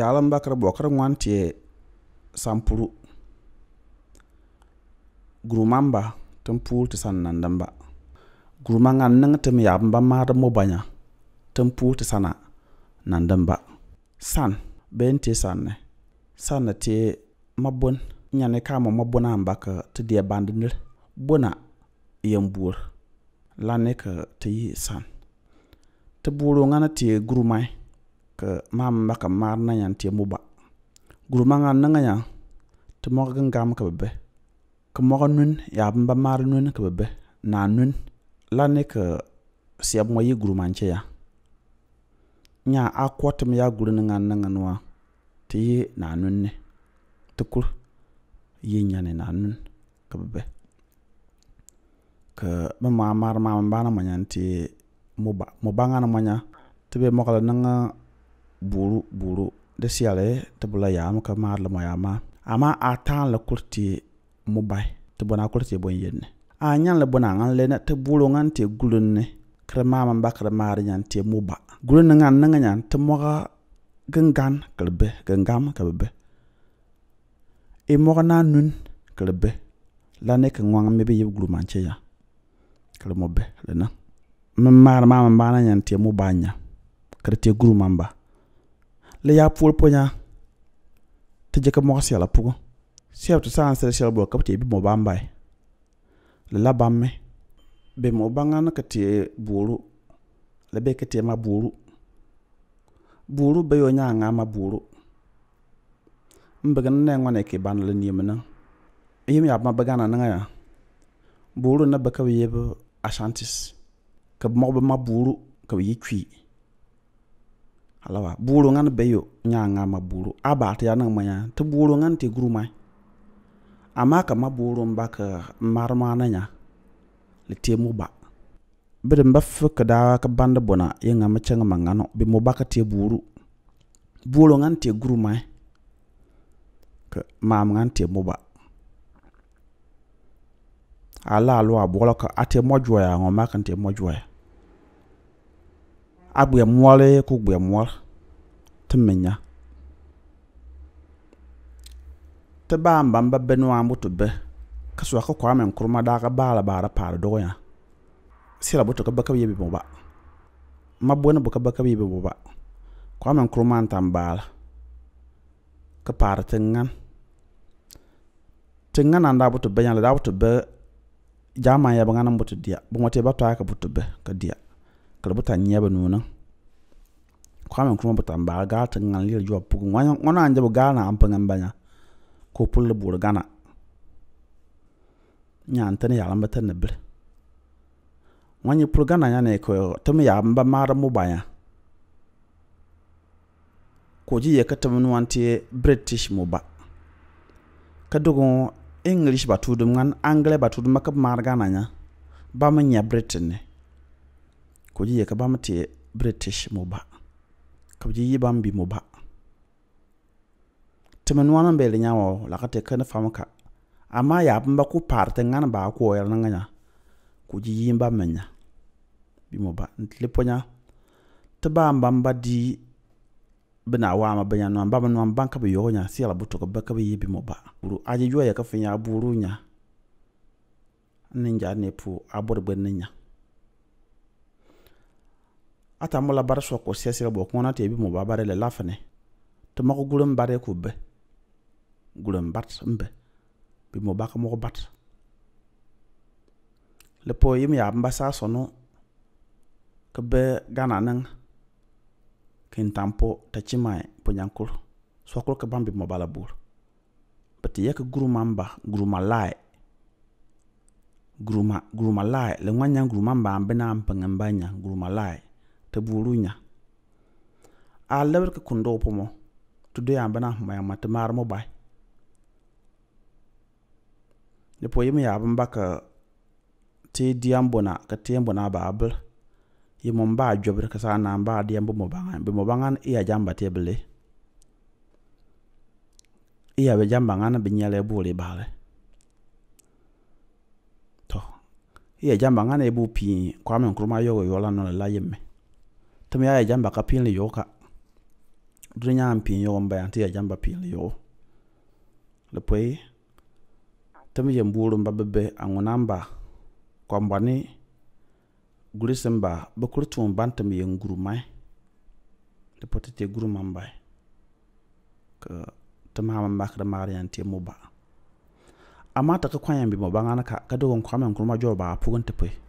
yaalin bakir bɔkir ŋmani tie sampuru gurumamba tin puuli ti sani nandimba guruma ŋa niŋ tim yaabimba maari mobanya tin puuli ti sana nandimba san bɛn ti sanni sanni ti ma bun nyɛ ni ka ma bun an ti deɛ bandi nili buna yen buuri la ni ti san ti buuri ŋa ni ti kə maam ba kan maar na nya n tiɛ moba gurum a ŋan nəŋa nya tə mɔgɔ gəngaam kə bɛ bɛ kə mɔgɔ nuen yaa bən ba maar nuen kə bɛ bɛ naa la ni kə siɛb ŋɔ yi gurum an ya nya a kɔtəm ya guri ni ŋan nəŋa nuwa tə yi naa nuen ni tukur yi nya ni naa nuen kə bɛ bɛ kə bɛ maa maar maam na mɔ nya n tiɛ moba moba ŋa ni mɔ nya tə bee mɔgɔ la niŋ buru-buru de siale te bula ya ka mar li moya ma ama atan taanli kurti mu te ti kurti a e kuriti a nyan a bona ngal le na ti buru ngan te gulun ne kiri maami ba kiri nyan te mu ba gulin ni ŋan nyan ti moga gengan kelbe gengam kelbe e bi bi nun kelbe la nek ki mebe yeb gulu manche ya kelmo be le na nyan te mu nya te guru la yaa puuli pɔnya ti jɛ ka mɔɣu shɛli pugu shɛb ti saan sɛli shɛli bɔri ka bi tiɛ bi mɔbaŋ bahi li la baŋ mi bɛ mɔbaŋa ni ka tiɛ booru la bɛ ka tiɛ ma booru booru bɛ yɔ nyaaŋa ma booru n bigi ni nɛɛ ŋɔni ki bani li niɛmi niŋ yim yaa bima bi gana niŋa ya booru ni bɛ ka bi yɛ bi ashantis ka bi mɔɣu bi ma booru ka bi yi kpii alawa buuro ŋan be yo ma buuro a baa ti ya niŋ ma yaa ti buuro ŋan amma ka ma buuro n ka n na nya li teemu ba bidi n ba fi ka daa ka bandi bɔna yi ŋa ma ŋanu bi mo ba ka te buuru buuro ŋan te guru mai ka maam ŋan te mo ba a laa lɔ a bɔlɔ ka a te mɔ kan te mɔ abu ya ka ugbemụọla ya mwa temenya te ba mba ni ambu to be ka suwa kwa kwame nkuruma da ka baala bara para dɔgɔ ya sira boto ka baka yebi boba ma boni buka ka baka yebi boba kwame nkuruma n tam baala ka para tengan tengan anda ŋan an daa nyala daa boto be jama ya bi ŋanim boto dia bi ŋɔ ba tɔa ka boto be ka dia ka di buta nyɛ bi nuuni kwame nkrumah buta n baai gaa ti ŋan liri yuwa pugu ŋɔ naa n jɛ bi gaana an piŋa n bala ka pulli boori gana nyaan tini yaɣalim bi tini bili ŋɔ nyi gana nya ni ka tim yaa n ba maari moba nya ka ji yɛ ka ti british muba. ka dogo english ba tuudum ŋan angilɛ ba tuudum ba ka bi maari gana nya ba mi britain kɔgye yɛ ka te british moba ba ka bɛ yi bam bi mu ba tɩmɛ noa n bɛɛl yã wã la ka fam ka amaa yaa bãmba ku paar tɩ ŋãn baa koɛɛr nengã yã kʋ gyi yiim bãmb me yã bɩ mo ba n tɩ le pʋyã tɩ baam bãmba bi bɩ na a waama bɩ yã noam bãmb noam bãn ka bɩ yɔg yã sɩgla bʋ tʋg bɩ ka bɩ yɩ bɩ mo ba a yɩ yɔɛ ka fɩ yã a buuruu yã n nin gyaa ne pʋ a bʋd gbɛn ata mola bara so ko bɔ kõona tɩ y bɩ mo bare la lafɩ ne tɩ mɔg gʋr bare kʋ be gulum bat mbe bi mo baka mo bat le po yim ya mba sa saa sõno kɩ bɛ gãna nẽŋa kɩ n t'a kɩmae po nyankul so ko ke bambi mo bala bur bɩ tɩ guru mamba guru ba guru ma guru gurumã le wã guru mamba n baam bɩ na n pɩng n ba tɩ buuru yã a lebr kɩ kũndg pʋmɔ tɩ doyaam bɩ na n sẽn yãmba tɩ mo bae di po yim yaa bin ba ka tee diyan bona ka tee bona ba bil yim n baa jobri ka saa naan baa diyan bi mo baŋa bi mo baŋa n iya jamba tee bi le iya bi jamba ŋa ni bi nyɛlɛ buuri bahali to ya jamba ŋa ni bu pii kwame nkrumah yɔgo yɔla nɔ la la tɩ m yaa ya jamba ka pɩɩlẽ yʋgka dũni yãa n pĩi yʋg n baya tɩ ya jamba pɩɩlẽ yʋgo la pʋɩ tɩ m yen buurẽ ba bɩ be a ŋʋna ba kɔm ne guri ba bɩ kʋr tʋʋm bãn tɩ m yen guru mae tɩ pʋ tɩ tɩ guru mam bae ka tɩ maam n makd maagr yãn tɩ mo amma tɩ ka kõ yãn bɩ mo bãngãn ka ka dog n kõame n kʋrma gio baa pʋgẽ tɩ pʋɩ